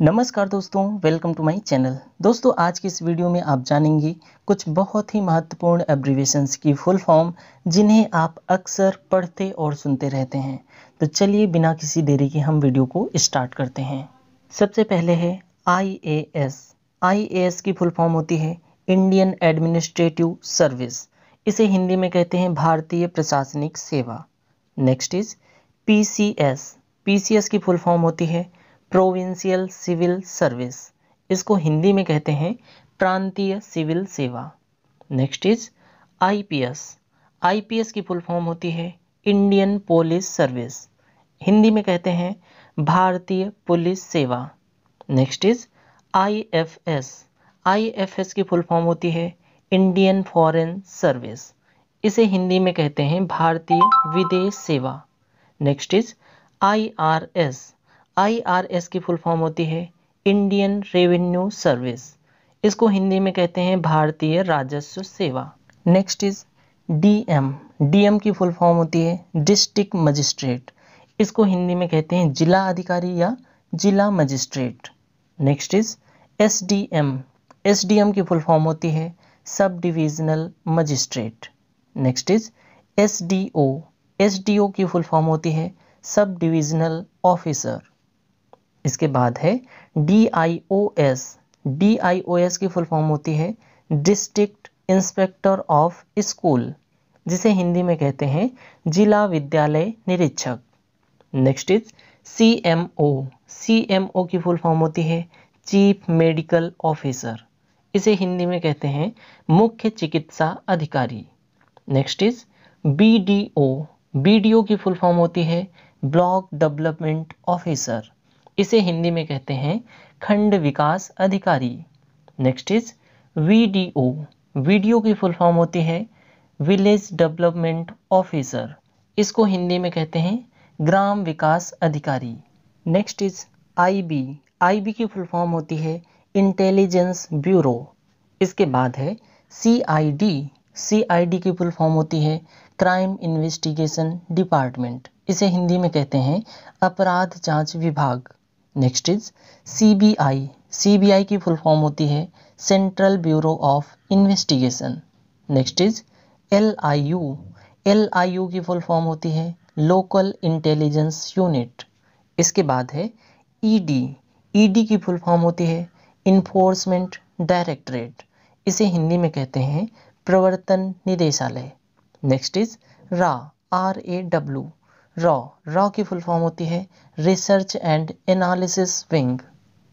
नमस्कार दोस्तों welcome to my channel दोस्तों आज की इस वीडियो में आप जानेंगे कुछ बहुत ही महत्वपूर्ण एब्रीवेशंस की फुल फॉर्म जिन्हें आप अक्सर पढ़ते और सुनते रहते हैं तो चलिए बिना किसी देरी के हम वीडियो को स्टार्ट करते हैं सबसे पहले है आईएएस आईएएस की फुल फॉर्म होती है इंडियन एडमिनिस्ट्रेटिव सर्विस इसे हिंदी में कहते हैं भारतीय प्रशासनिक सेवा नेक्स्ट इज सी एस की फुल फॉर्म होती है प्रोविंशियल सिविल सर्विस इसको हिंदी में कहते हैं प्रांतीय सिविल सेवा नेक्स्ट इज आईपीएस आईपीएस की फुल फॉर्म होती है इंडियन पुलिस सर्विस हिंदी में कहते हैं भारतीय पुलिस सेवा नेक्स्ट इज आईएफएस आईएफएस की फुल फॉर्म होती है इंडियन फॉरेन सर्विस इसे हिंदी में कहते हैं भारतीय विदेश सेवा नेक्स्ट इज आईआरएस आईआरएस की फुल फॉर्म होती है इंडियन रेवेन्यू सर्विस इसको हिंदी में कहते हैं भारतीय राजस्व सेवा नेक्स्ट इज डीएम डीएम की फुल फॉर्म होती है डिस्ट्रिक्ट मजिस्ट्रेट इसको हिंदी में कहते हैं जिला अधिकारी या जिला magistrate next is SDM SDM की फुल फॉर्म होती है sub divisional magistrate next is SDO SDO की फुल फॉर्म होती है सब डिविजनल ऑफिसर इसके बाद है D I O S D I O S की फुल फॉर्म होती है डिस्ट्रिक्ट इंस्पेक्टर ऑफ स्कूल जिसे हिंदी में कहते हैं जिला विद्यालय निरीक्षक next is C M O C M O की फुल फॉर्म होती है चीफ मेडिकल ऑफिसर इसे हिंदी में कहते हैं मुख्य चिकित्सा अधिकारी next is B D O B D O की फुल फॉर्म होती है ब्लॉक डेवलपमेंट ऑफिसर इसे हिंदी में कहते हैं खंड विकास अधिकारी नेक्स्ट इज वीडीओ वीडियो की फुल फॉर्म होती है विलेज डेवलपमेंट ऑफिसर इसको हिंदी में कहते हैं ग्राम विकास अधिकारी नेक्स्ट इज आईबी आईबी की फुल फॉर्म होती है इंटेलिजेंस ब्यूरो इसके बाद है सीआईडी सीआईडी की फुल फॉर्म होती है क्राइम इन्वेस्टिगेशन डिपार्टमेंट इसे हिंदी में कहते हैं अपराध जांच विभाग नेक्स्ट इज सीबीआई सीबीआई की फुल फॉर्म होती है central bureau of investigation next is LIU LIU की फुल फॉर्म होती है लोकल इंटेलिजेंस यूनिट इसके बाद है ईडी e ईडी e की फुल फॉर्म होती है इन्फोर्समेंट डायरेक्टरेट इसे हिंदी में कहते हैं प्रवर्तन निदेशालय नेक्स्ट इज रा R A W raw raw की फुल फॉर्म होती है रिसर्च एंड एनालिसिस विंग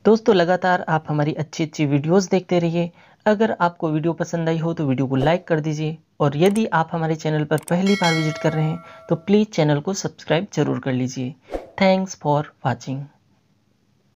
दोस्तों लगातार आप हमारी अच्छी अच्छी वीडियोस देखते रहिए अगर आपको वीडियो पसंद आई हो तो वीडियो को लाइक कर दीजिए और यदि आप हमारे चैनल पर पहली बार विजिट कर रहे हैं तो प्लीज़ चैनल को सब्सक्राइब जरूर कर लीजिए थैंक्स फॉर वॉचिंग